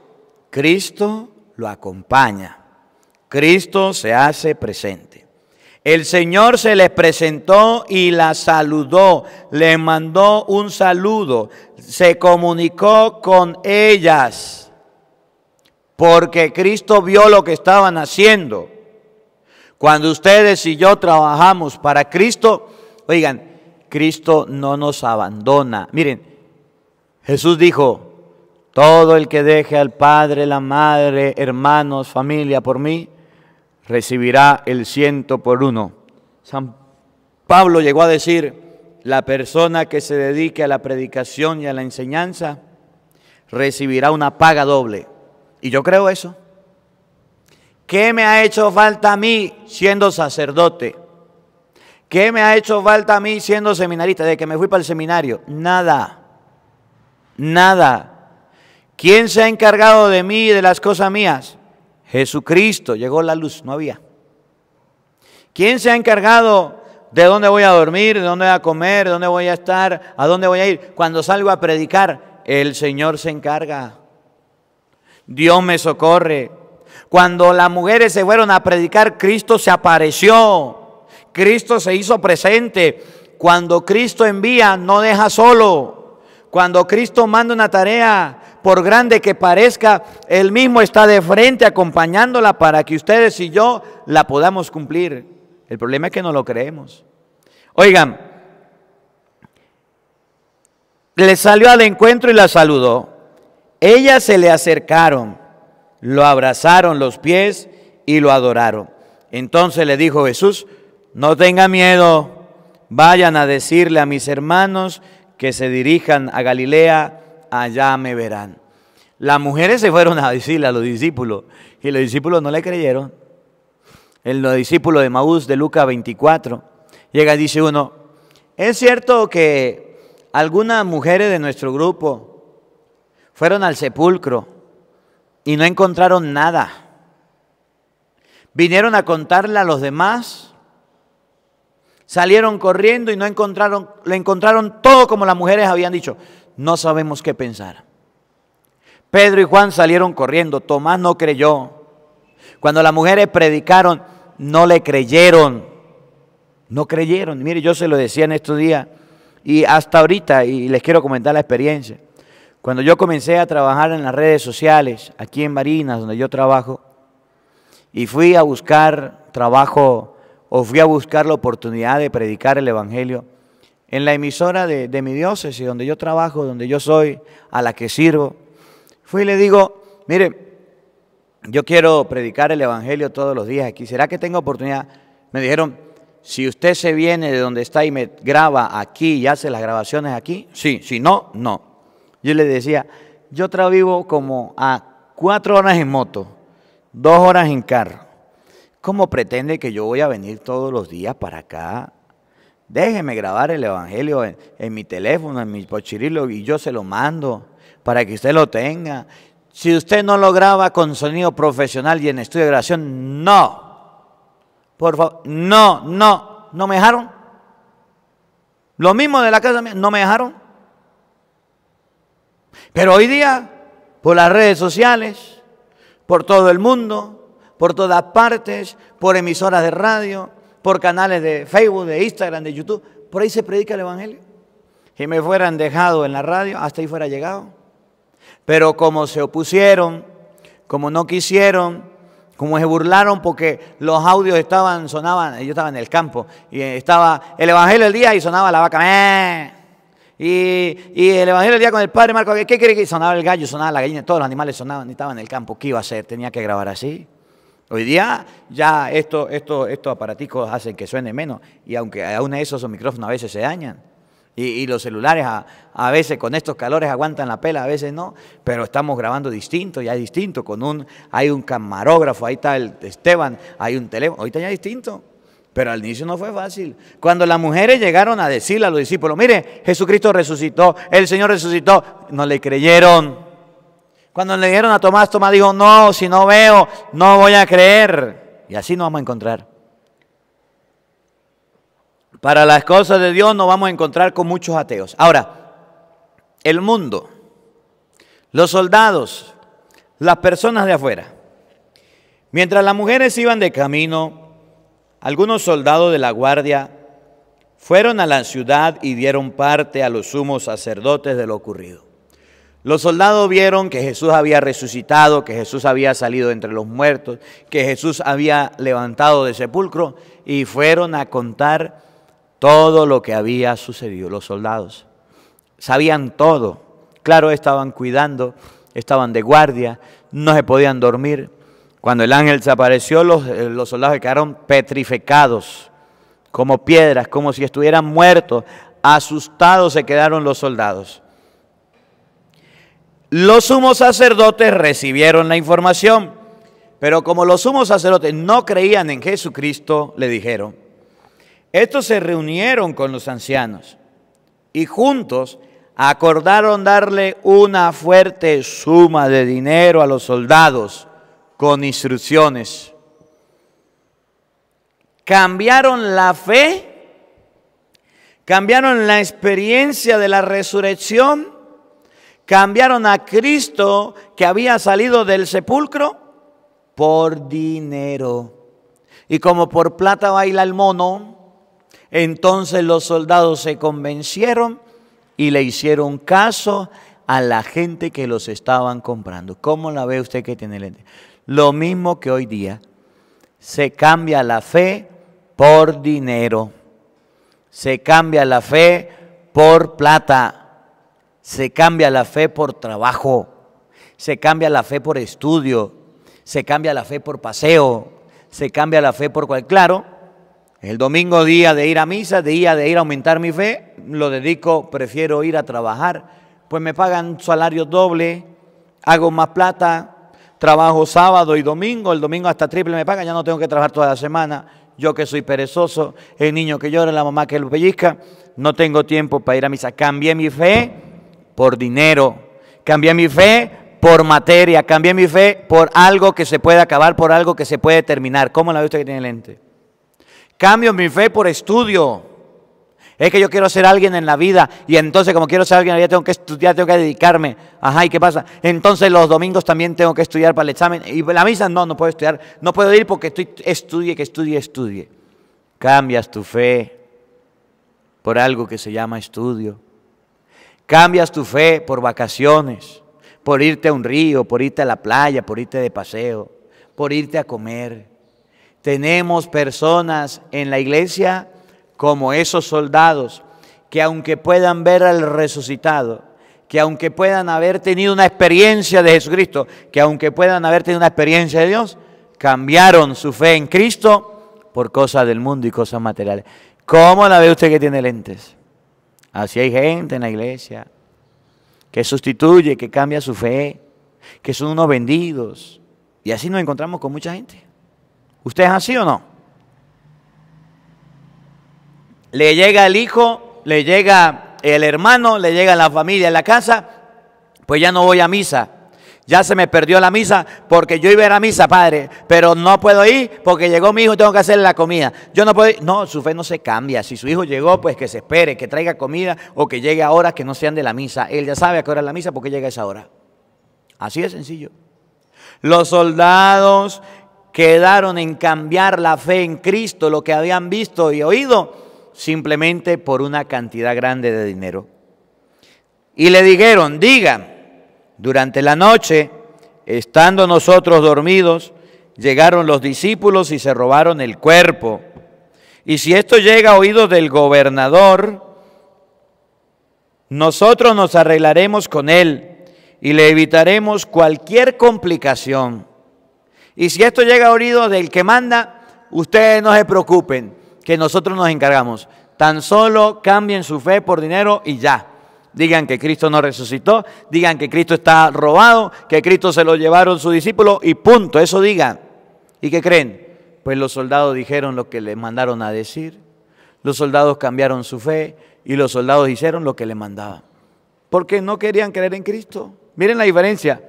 A: Cristo lo acompaña. Cristo se hace presente. El Señor se les presentó y la saludó, le mandó un saludo, se comunicó con ellas, porque Cristo vio lo que estaban haciendo. Cuando ustedes y yo trabajamos para Cristo, oigan, Cristo no nos abandona. Miren, Jesús dijo, todo el que deje al padre, la madre, hermanos, familia por mí, recibirá el ciento por uno. San Pablo llegó a decir, la persona que se dedique a la predicación y a la enseñanza recibirá una paga doble. Y yo creo eso. ¿Qué me ha hecho falta a mí siendo sacerdote? ¿Qué me ha hecho falta a mí siendo seminarista? De que me fui para el seminario. Nada. Nada. ¿Quién se ha encargado de mí y de las cosas mías? Jesucristo. Llegó la luz, no había. ¿Quién se ha encargado de dónde voy a dormir, de dónde voy a comer, de dónde voy a estar, a dónde voy a ir? Cuando salgo a predicar, el Señor se encarga. Dios me socorre. Cuando las mujeres se fueron a predicar, Cristo se apareció. Cristo se hizo presente. Cuando Cristo envía, no deja solo. Cuando Cristo manda una tarea, por grande que parezca, Él mismo está de frente acompañándola para que ustedes y yo la podamos cumplir. El problema es que no lo creemos. Oigan, le salió al encuentro y la saludó. Ellas se le acercaron, lo abrazaron los pies y lo adoraron. Entonces le dijo Jesús, no tenga miedo, vayan a decirle a mis hermanos que se dirijan a Galilea, allá me verán. Las mujeres se fueron a decirle a los discípulos y los discípulos no le creyeron. El discípulo de Maús de Lucas 24 llega y dice uno, es cierto que algunas mujeres de nuestro grupo fueron al sepulcro y no encontraron nada. Vinieron a contarle a los demás Salieron corriendo y no encontraron, le encontraron todo como las mujeres habían dicho. No sabemos qué pensar. Pedro y Juan salieron corriendo, Tomás no creyó. Cuando las mujeres predicaron, no le creyeron. No creyeron. Mire, yo se lo decía en estos días y hasta ahorita, y les quiero comentar la experiencia. Cuando yo comencé a trabajar en las redes sociales, aquí en Marinas, donde yo trabajo, y fui a buscar trabajo o fui a buscar la oportunidad de predicar el Evangelio en la emisora de, mi diócesis, donde yo trabajo, donde yo soy, a la que sirvo. Fui y le digo, mire, yo quiero predicar el Evangelio todos los días aquí, ¿será que tengo oportunidad? Me dijeron, si usted se viene de donde está y me graba aquí y hace las grabaciones aquí, sí, si no, no. Yo le decía, yo vivo como a cuatro horas en moto, dos horas en carro ¿Cómo pretende que yo voy a venir todos los días para acá? Déjeme grabar el Evangelio en, mi teléfono, en mi pochirilo, y yo se lo mando para que usted lo tenga. Si usted no lo graba con sonido profesional y en estudio de grabación, no. Por favor, no, no, no me dejaron. Lo mismo de la casa mía, no me dejaron. Pero hoy día, por las redes sociales, por todo el mundo, por todas partes, por emisoras de radio, por canales de Facebook, de Instagram, de YouTube. Por ahí se predica el Evangelio. Si me fueran dejado en la radio, hasta ahí fuera llegado. Pero como se opusieron, como no quisieron, como se burlaron porque los audios estaban, sonaban, yo estaba en el campo, y estaba el Evangelio del día y sonaba la vaca. Y, el Evangelio del día con el padre Marco, ¿qué quiere que sonaba el gallo, sonaba la gallina, todos los animales sonaban, y estaban en el campo, ¿qué iba a hacer? Tenía que grabar así. Hoy día ya esto, esto, estos aparaticos hacen que suene menos y aunque aún esos micrófonos a veces se dañan. Y, los celulares a, a, veces con estos calores aguantan la pela, a veces no, pero estamos grabando distinto, ya es distinto, con un, hay un camarógrafo, ahí está el Esteban, hay un teléfono, ahorita ya es distinto, pero al inicio no fue fácil. Cuando las mujeres llegaron a decirle a los discípulos, mire, Jesucristo resucitó, el Señor resucitó, no le creyeron. Cuando le dijeron a Tomás, Tomás dijo, no, si no veo, no voy a creer. Y así nos vamos a encontrar. Para las cosas de Dios nos vamos a encontrar con muchos ateos. Ahora, el mundo, los soldados, las personas de afuera. Mientras las mujeres iban de camino, algunos soldados de la guardia fueron a la ciudad y dieron parte a los sumos sacerdotes de lo ocurrido. Los soldados vieron que Jesús había resucitado, que Jesús había salido entre los muertos, que Jesús había levantado de sepulcro y fueron a contar todo lo que había sucedido. Los soldados sabían todo. Claro, estaban cuidando, estaban de guardia, no se podían dormir. Cuando el ángel se apareció, los, eh, los soldados quedaron petrificados, como piedras, como si estuvieran muertos. Asustados se quedaron los soldados. Los sumos sacerdotes recibieron la información, pero como los sumos sacerdotes no creían en Jesucristo, le dijeron, estos se reunieron con los ancianos y juntos acordaron darle una fuerte suma de dinero a los soldados con instrucciones. Cambiaron la fe, cambiaron la experiencia de la resurrección Cambiaron a Cristo que había salido del sepulcro por dinero. Y como por plata baila el mono, entonces los soldados se convencieron y le hicieron caso a la gente que los estaban comprando. ¿Cómo la ve usted que tiene lente? Lo mismo que hoy día. Se cambia la fe por dinero. Se cambia la fe por plata se cambia la fe por trabajo, se cambia la fe por estudio, se cambia la fe por paseo, se cambia la fe por cual. Claro, el domingo día de ir a misa, día de ir a aumentar mi fe, lo dedico, prefiero ir a trabajar, pues me pagan salario doble, hago más plata, trabajo sábado y domingo, el domingo hasta triple me pagan, ya no tengo que trabajar toda la semana, yo que soy perezoso, el niño que llora, la mamá que lo pellizca, no tengo tiempo para ir a misa, cambié mi fe por dinero, cambié mi fe por materia, cambié mi fe por algo que se puede acabar, por algo que se puede terminar. ¿Cómo la ve usted que tiene el ente? Cambio mi fe por estudio. Es que yo quiero ser alguien en la vida y entonces como quiero ser alguien en tengo que estudiar, tengo que dedicarme. Ajá, ¿y qué pasa? Entonces los domingos también tengo que estudiar para el examen y la misa no, no puedo estudiar, no puedo ir porque estoy, estudie, que estudie, estudie. Cambias tu fe por algo que se llama estudio. Cambias tu fe por vacaciones, por irte a un río, por irte a la playa, por irte de paseo, por irte a comer. Tenemos personas en la iglesia como esos soldados que aunque puedan ver al resucitado, que aunque puedan haber tenido una experiencia de Jesucristo, que aunque puedan haber tenido una experiencia de Dios, cambiaron su fe en Cristo por cosas del mundo y cosas materiales. ¿Cómo la ve usted que tiene lentes? Así hay gente en la iglesia que sustituye, que cambia su fe, que son unos vendidos. Y así nos encontramos con mucha gente. ¿Usted es así o no? Le llega el hijo, le llega el hermano, le llega la familia, la casa, pues ya no voy a misa. Ya se me perdió la misa porque yo iba a ir a misa, padre, pero no puedo ir porque llegó mi hijo y tengo que hacer la comida. Yo no puedo ir. No, su fe no se cambia. Si su hijo llegó, pues que se espere, que traiga comida o que llegue a horas que no sean de la misa. Él ya sabe a qué hora es la misa porque llega a esa hora. Así de sencillo. Los soldados quedaron en cambiar la fe en Cristo, lo que habían visto y oído, simplemente por una cantidad grande de dinero. Y le dijeron, digan, durante la noche, estando nosotros dormidos, llegaron los discípulos y se robaron el cuerpo. Y si esto llega a oídos del gobernador, nosotros nos arreglaremos con él y le evitaremos cualquier complicación. Y si esto llega a oídos del que manda, ustedes no se preocupen, que nosotros nos encargamos. Tan solo cambien su fe por dinero y ya digan que Cristo no resucitó, digan que Cristo está robado, que Cristo se lo llevaron sus discípulos y punto, eso digan. ¿Y qué creen? Pues los soldados dijeron lo que les mandaron a decir, los soldados cambiaron su fe y los soldados hicieron lo que le mandaban. Porque no querían creer en Cristo. Miren la diferencia.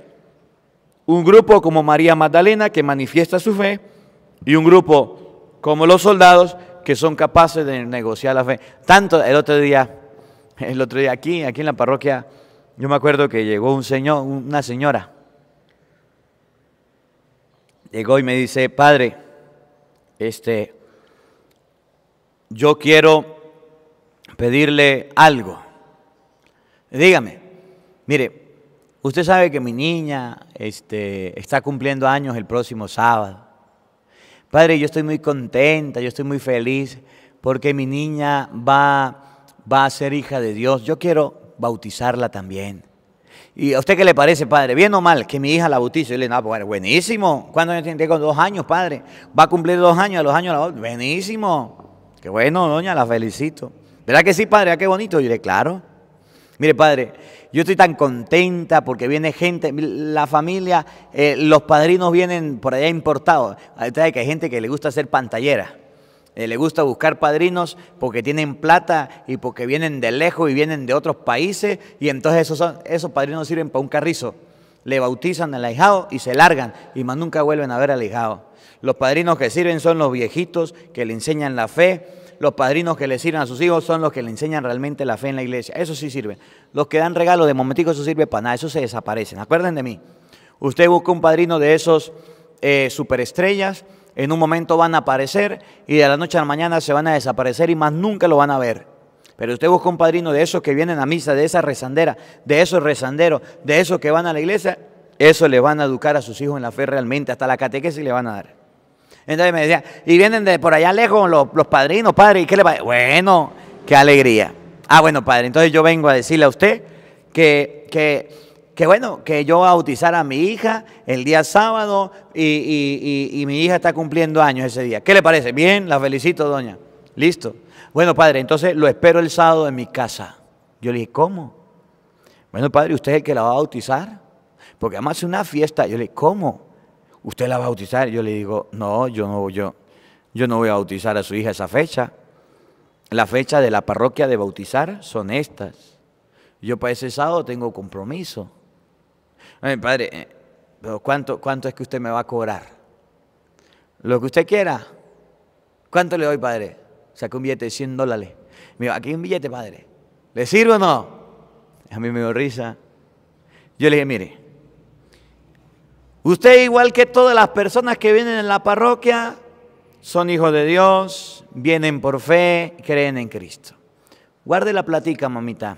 A: Un grupo como María Magdalena que manifiesta su fe y un grupo como los soldados que son capaces de negociar la fe. Tanto el otro día El otro día aquí, aquí en la parroquia, yo me acuerdo que llegó un señor, una señora. Llegó y me dice, "Padre, este yo quiero pedirle algo. Dígame. Mire, usted sabe que mi niña este, está cumpliendo años el próximo sábado. Padre, yo estoy muy contenta, yo estoy muy feliz porque mi niña va va a ser hija de Dios, yo quiero bautizarla también. ¿Y a usted qué le parece, padre? ¿Bien o mal que mi hija la bautice? Yo le digo, no, bueno, buenísimo. ¿Cuándo tiene? Tengo dos años, padre. Va a cumplir dos años, a los años la Buenísimo. Qué bueno, doña, la felicito. ¿Verdad que sí, padre? Ah, qué bonito? Yo le claro. Mire, padre, yo estoy tan contenta porque viene gente, la familia, eh, los padrinos vienen por allá importados. Hay gente que le gusta hacer pantallera. Eh, le gusta buscar padrinos porque tienen plata y porque vienen de lejos y vienen de otros países y entonces esos, esos padrinos sirven para un carrizo. Le bautizan al ahijado y se largan y más nunca vuelven a ver al ahijado. Los padrinos que sirven son los viejitos que le enseñan la fe. Los padrinos que le sirven a sus hijos son los que le enseñan realmente la fe en la iglesia. Eso sí sirve Los que dan regalos de momentico, eso sirve para nada. Eso se desaparecen. Acuerden de mí. Usted busca un padrino de esos eh, superestrellas en un momento van a aparecer y de la noche a la mañana se van a desaparecer y más nunca lo van a ver. Pero usted busca un padrino de esos que vienen a misa, de esa rezandera, de esos rezanderos, de esos que van a la iglesia, eso le van a educar a sus hijos en la fe realmente, hasta la catequesis le van a dar. Entonces me decía, y vienen de por allá lejos los, padrinos, padre, ¿y qué le va? Bueno, qué alegría. Ah, bueno, padre, entonces yo vengo a decirle a usted que, que que bueno, que yo voy a mi hija el día sábado y, mi hija está cumpliendo años ese día. ¿Qué le parece? Bien, la felicito, doña. Listo. Bueno, padre, entonces lo espero el sábado en mi casa. Yo le dije, ¿cómo? Bueno, padre, ¿usted es el que la va a bautizar? Porque además es una fiesta. Yo le dije, ¿cómo? ¿Usted la va a bautizar? Yo le digo, no, yo no, yo, yo no voy a bautizar a su hija esa fecha. La fecha de la parroquia de bautizar son estas. Yo para ese sábado tengo compromiso. Ay, padre, eh, pero ¿cuánto, ¿cuánto es que usted me va a cobrar? Lo que usted quiera. ¿Cuánto le doy, padre? Sacó un billete de 100 dólares. Me aquí hay un billete, padre. ¿Le sirve o no? A mí me dio risa. Yo le dije, mire, usted igual que todas las personas que vienen en la parroquia, son hijos de Dios, vienen por fe, creen en Cristo. Guarde la platica, mamita,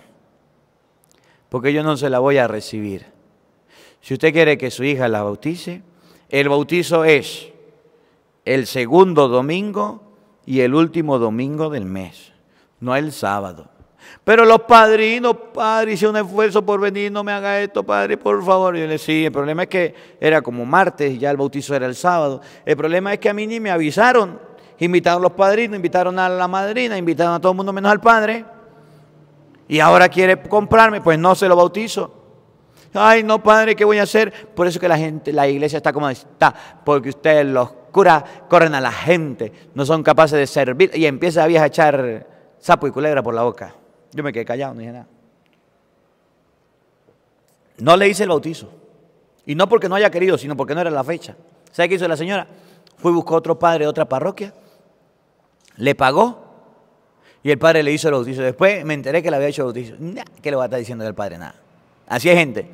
A: porque yo no se la voy a recibir. Si usted quiere que su hija la bautice, el bautizo es el segundo domingo y el último domingo del mes, no el sábado. Pero los padrinos, padre, hice un esfuerzo por venir, no me haga esto, padre, por favor. Y yo le decía, sí, el problema es que era como martes, ya el bautizo era el sábado. El problema es que a mí ni me avisaron. Invitaron a los padrinos, invitaron a la madrina, invitaron a todo el mundo menos al padre. Y ahora quiere comprarme, pues no se lo bautizo. Ay, no, padre, ¿qué voy a hacer? Por eso que la gente, la iglesia está como está, porque ustedes los curas corren a la gente, no son capaces de servir y empieza a vieja a echar sapo y culebra por la boca. Yo me quedé callado, no dije nada. No le hice el bautizo. Y no porque no haya querido, sino porque no era la fecha. ¿Sabe qué hizo la señora? Fue y buscó otro padre de otra parroquia, le pagó y el padre le hizo el bautizo. Después me enteré que le había hecho el bautizo. ¿Qué le va a estar diciendo el padre? Nada. Así es, gente.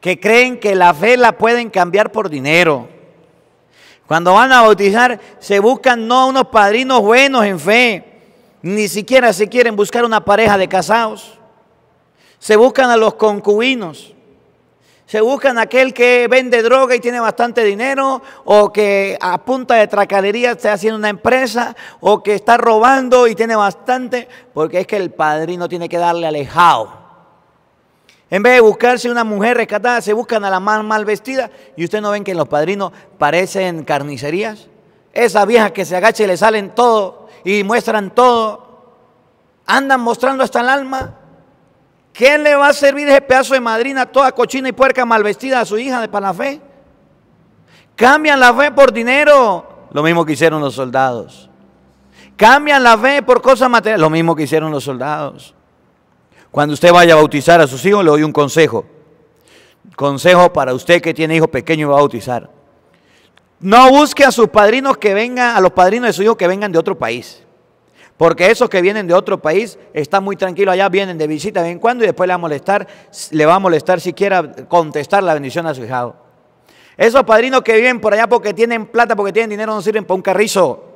A: Que creen que la fe la pueden cambiar por dinero. Cuando van a bautizar, se buscan no unos padrinos buenos en fe. Ni siquiera se quieren buscar una pareja de casados. Se buscan a los concubinos. Se buscan aquel que vende droga y tiene bastante dinero, o que a punta de tracalería está haciendo una empresa, o que está robando y tiene bastante, porque es que el padrino tiene que darle alejado. En vez de buscarse una mujer rescatada, se buscan a la más mal vestida. Y ustedes no ven que los padrinos parecen carnicerías. Esas viejas que se agachan y le salen todo y muestran todo. Andan mostrando hasta el alma. ¿Qué le va a servir ese pedazo de madrina toda cochina y puerca mal vestida a su hija de para la fe? Cambian la fe por dinero. Lo mismo que hicieron los soldados. Cambian la fe por cosas materiales. Lo mismo que hicieron los soldados. Cuando usted vaya a bautizar a sus hijos, le doy un consejo. Consejo para usted que tiene hijos pequeños y va a bautizar. No busque a sus padrinos que vengan, a los padrinos de sus hijos que vengan de otro país. Porque esos que vienen de otro país están muy tranquilos allá, vienen de visita de vez en cuando y después le va a molestar, le va a molestar siquiera contestar la bendición a su hijado. Esos padrinos que viven por allá porque tienen plata, porque tienen dinero, no sirven para un carrizo.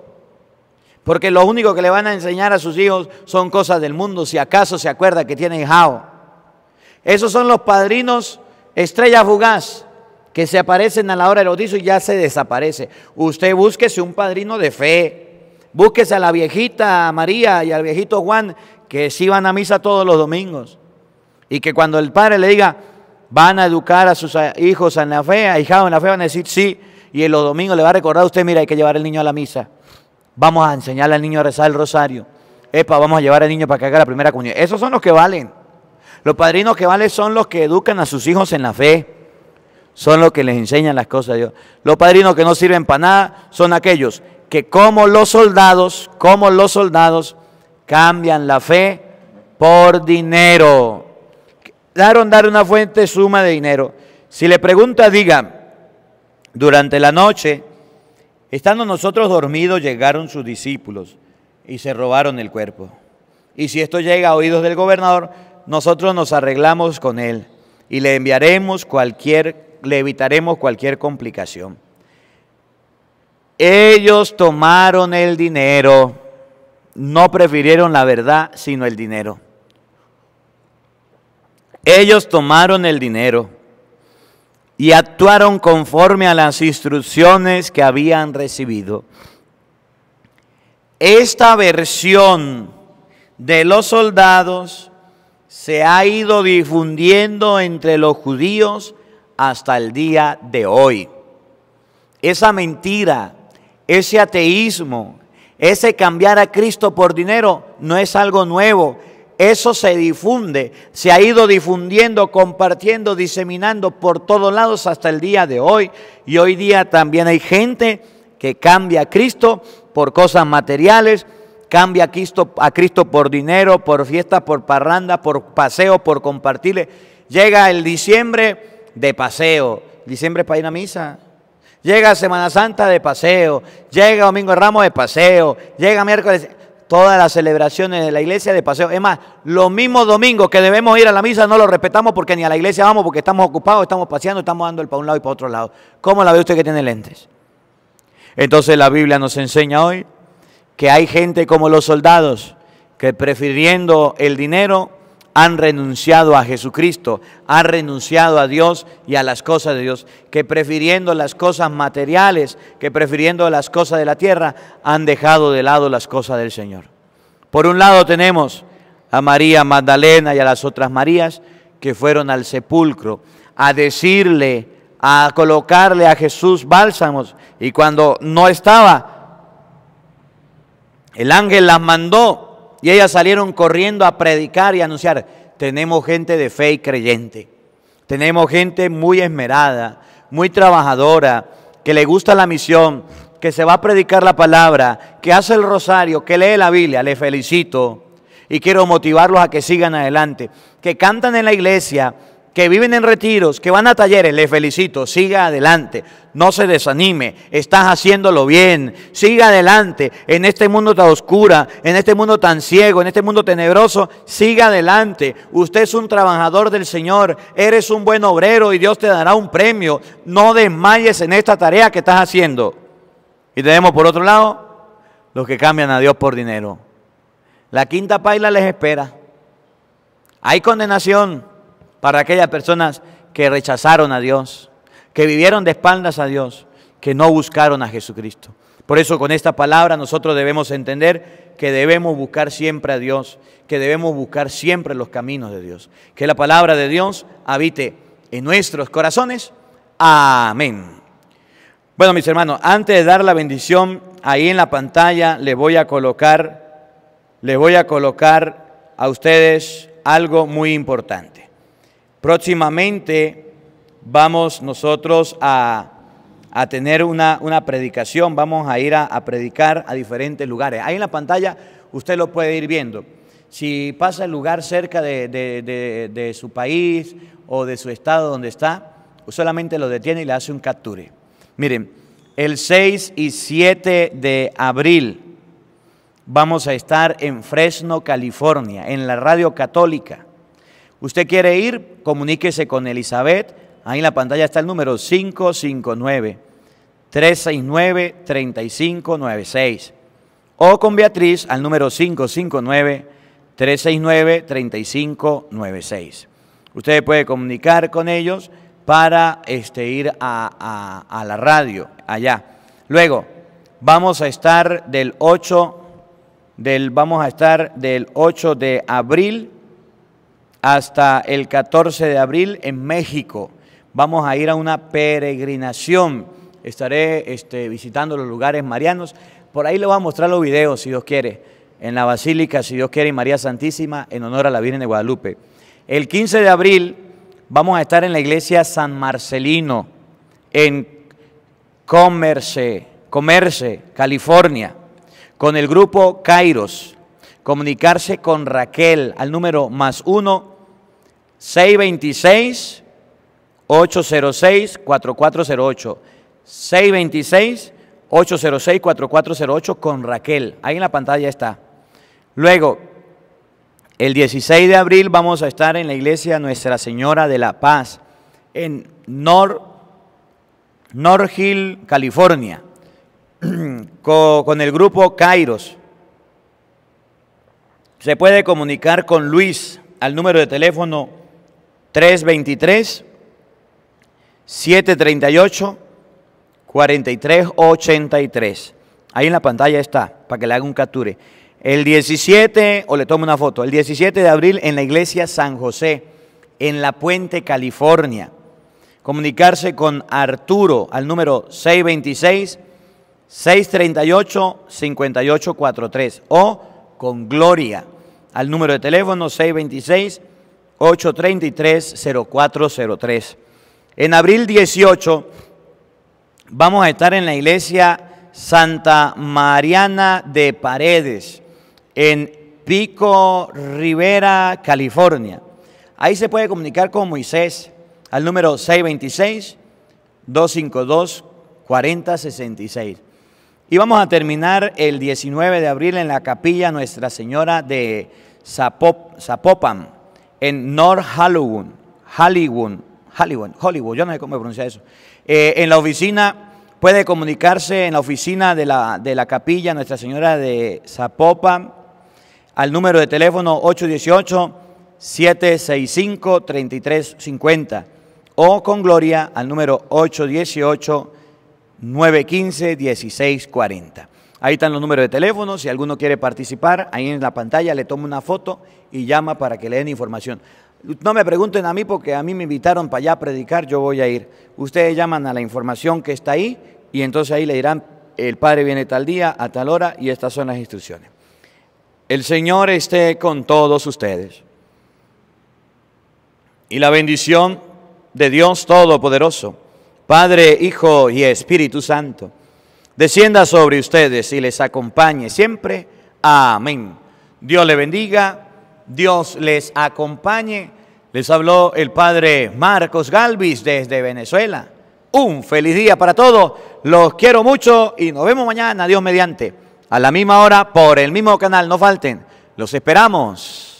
A: Porque lo único que le van a enseñar a sus hijos son cosas del mundo, si acaso se acuerda que tiene hijado. Esos son los padrinos estrella fugaz que se aparecen a la hora del odiso y ya se desaparece. Usted búsquese un padrino de fe. Búsquese a la viejita María y al viejito Juan que sí van a misa todos los domingos. Y que cuando el padre le diga, van a educar a sus hijos en la fe, a hijado en la fe, van a decir sí. Y en los domingos le va a recordar a usted, mira, hay que llevar el niño a la misa. Vamos a enseñarle al niño a rezar el rosario. Epa, vamos a llevar al niño para que haga la primera comunión. Esos son los que valen. Los padrinos que valen son los que educan a sus hijos en la fe. Son los que les enseñan las cosas de Dios. Los padrinos que no sirven para nada son aquellos que como los soldados, como los soldados, cambian la fe por dinero. Daron dar una fuente suma de dinero. Si le pregunta, diga, durante la noche Estando nosotros dormidos, llegaron sus discípulos y se robaron el cuerpo. Y si esto llega a oídos del gobernador, nosotros nos arreglamos con él y le enviaremos cualquier, le evitaremos cualquier complicación. Ellos tomaron el dinero, no prefirieron la verdad, sino el dinero. Ellos tomaron el dinero y actuaron conforme a las instrucciones que habían recibido. Esta versión de los soldados se ha ido difundiendo entre los judíos hasta el día de hoy. Esa mentira, ese ateísmo, ese cambiar a Cristo por dinero no es algo nuevo, eso se difunde, se ha ido difundiendo, compartiendo, diseminando por todos lados hasta el día de hoy. Y hoy día también hay gente que cambia a Cristo por cosas materiales, cambia a Cristo, a Cristo por dinero, por fiesta, por parranda, por paseo, por compartirle. Llega el diciembre de paseo, diciembre para ir a misa. Llega Semana Santa de paseo, llega Domingo de Ramos de paseo, llega miércoles todas las celebraciones de la iglesia de paseo. Es más, los mismos domingos que debemos ir a la misa no los respetamos porque ni a la iglesia vamos porque estamos ocupados, estamos paseando, estamos dando el para un lado y para otro lado. ¿Cómo la ve usted que tiene lentes? Entonces la Biblia nos enseña hoy que hay gente como los soldados que prefiriendo el dinero han renunciado a Jesucristo, han renunciado a Dios y a las cosas de Dios, que prefiriendo las cosas materiales, que prefiriendo las cosas de la tierra, han dejado de lado las cosas del Señor. Por un lado tenemos a María Magdalena y a las otras Marías que fueron al sepulcro a decirle, a colocarle a Jesús bálsamos y cuando no estaba, el ángel las mandó y ellas salieron corriendo a predicar y anunciar, tenemos gente de fe y creyente, tenemos gente muy esmerada, muy trabajadora, que le gusta la misión, que se va a predicar la palabra, que hace el rosario, que lee la Biblia, le felicito y quiero motivarlos a que sigan adelante, que cantan en la iglesia, que viven en retiros, que van a talleres, les felicito, siga adelante, no se desanime, estás haciéndolo bien, siga adelante, en este mundo tan oscura, en este mundo tan ciego, en este mundo tenebroso, siga adelante, usted es un trabajador del Señor, eres un buen obrero y Dios te dará un premio, no desmayes en esta tarea que estás haciendo. Y tenemos por otro lado los que cambian a Dios por dinero. La quinta paila les espera. Hay condenación para aquellas personas que rechazaron a Dios, que vivieron de espaldas a Dios, que no buscaron a Jesucristo. Por eso con esta palabra nosotros debemos entender que debemos buscar siempre a Dios, que debemos buscar siempre los caminos de Dios, que la palabra de Dios habite en nuestros corazones. Amén. Bueno, mis hermanos, antes de dar la bendición, ahí en la pantalla les voy a colocar, les voy a colocar a ustedes algo muy importante. Próximamente vamos nosotros a, tener una, predicación, vamos a ir a, predicar a diferentes lugares. Ahí en la pantalla usted lo puede ir viendo. Si pasa el lugar cerca de, de, su país o de su estado donde está, solamente lo detiene y le hace un capture. Miren, el 6 y 7 de abril vamos a estar en Fresno, California, en la radio católica. Usted quiere ir, comuníquese con Elizabeth. Ahí en la pantalla está el número 559-369-3596. O con Beatriz al número 559-369-3596. Usted puede comunicar con ellos para este, ir a, a, a la radio allá. Luego, vamos a estar del 8 del vamos a estar del 8 de abril hasta el 14 de abril en México. Vamos a ir a una peregrinación. Estaré este, visitando los lugares marianos. Por ahí le voy a mostrar los videos, si Dios quiere, en la Basílica, si Dios quiere, y María Santísima, en honor a la Virgen de Guadalupe. El 15 de abril vamos a estar en la iglesia San Marcelino, en Commerce Comerce, California, con el grupo Kairos. Comunicarse con Raquel al número más uno 626 806 4408. 626 806 4408 con Raquel. Ahí en la pantalla está. Luego, el 16 de abril vamos a estar en la iglesia Nuestra Señora de la Paz en North, Hill, California, con, con el grupo Kairos. Se puede comunicar con Luis al número de teléfono 323, 738, 4383. Ahí en la pantalla está, para que le haga un capture. El 17, o le tomo una foto, el 17 de abril en la iglesia San José, en La Puente, California. Comunicarse con Arturo al número 626. 638-5843 o con Gloria al número de teléfono 626 833-0403. En abril 18 vamos a estar en la iglesia Santa Mariana de Paredes, en Pico Rivera, California. Ahí se puede comunicar con Moisés al número 626-252-4066. Y vamos a terminar el 19 de abril en la capilla Nuestra Señora de Zapop, Zapopan, en North Hollywood, Hollywood, Hollywood, Hollywood, yo no sé cómo pronunciar eso. Eh, en la oficina, puede comunicarse en la oficina de la, de la capilla Nuestra Señora de Zapopa, al número de teléfono 818-765-3350 o con Gloria al número 818-915-1640. Ahí están los números de teléfono, si alguno quiere participar, ahí en la pantalla le tomo una foto y llama para que le den información. No me pregunten a mí porque a mí me invitaron para allá a predicar, yo voy a ir. Ustedes llaman a la información que está ahí y entonces ahí le dirán, el Padre viene tal día, a tal hora y estas son las instrucciones. El Señor esté con todos ustedes. Y la bendición de Dios Todopoderoso, Padre, Hijo y Espíritu Santo descienda sobre ustedes y les acompañe siempre. Amén. Dios le bendiga, Dios les acompañe. Les habló el padre Marcos Galvis desde Venezuela. Un feliz día para todos. Los quiero mucho y nos vemos mañana, Dios mediante. A la misma hora, por el mismo canal, no falten. Los esperamos.